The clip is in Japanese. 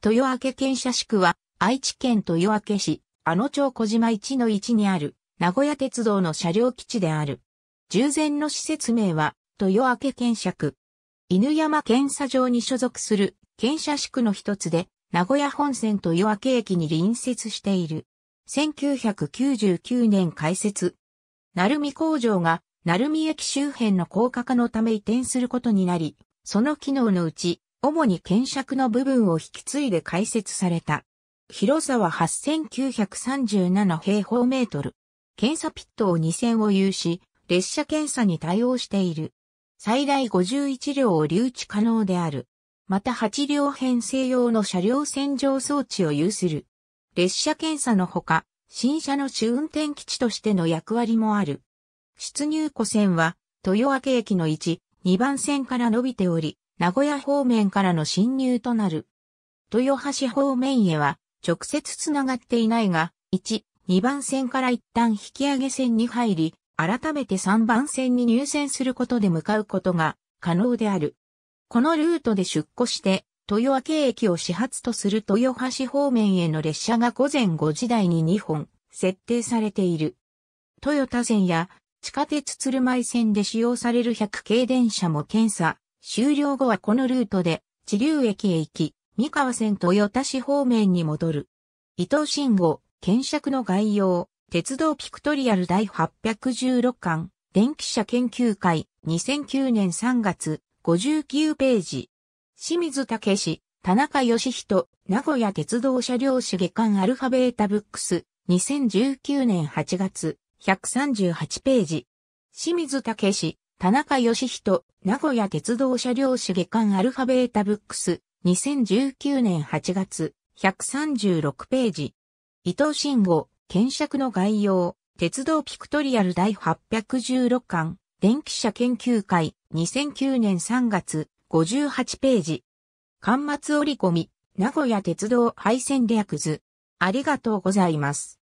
豊明県社宿は、愛知県豊明市、あの町小島一の一にある、名古屋鉄道の車両基地である。従前の施設名は、豊明県社区。犬山検査場に所属する、県社宿の一つで、名古屋本線豊明駅に隣接している。1999年開設。鳴海工場が、鳴海駅周辺の高架化のため移転することになり、その機能のうち、主に検釈の部分を引き継いで開設された。広さは8937平方メートル。検査ピットを2000を有し、列車検査に対応している。最大51両を留置可能である。また8両編成用の車両洗浄装置を有する。列車検査のほか、新車の主運転基地としての役割もある。出入庫線は、豊明駅の1、2番線から伸びており、名古屋方面からの侵入となる。豊橋方面へは直接つながっていないが、1、2番線から一旦引き上げ線に入り、改めて3番線に入線することで向かうことが可能である。このルートで出庫して、豊明駅を始発とする豊橋方面への列車が午前5時台に2本設定されている。豊田線や地下鉄鶴舞線で使用される100系電車も検査終了後はこのルートで、地流駅へ行き、三河線豊田市方面に戻る。伊藤慎吾、検釈の概要、鉄道ピクトリアル第816巻、電気車研究会、2009年3月、59ページ。清水武史、田中義人、名古屋鉄道車両史下巻アルファベータブックス、2019年8月、138ページ。清水武史、田中義人、名古屋鉄道車両誌月館アルファベータブックス、2019年8月、136ページ。伊藤慎吾、検索の概要、鉄道ピクトリアル第816巻、電気車研究会、2009年3月、58ページ。巻末折り込み、名古屋鉄道配線略図。ありがとうございます。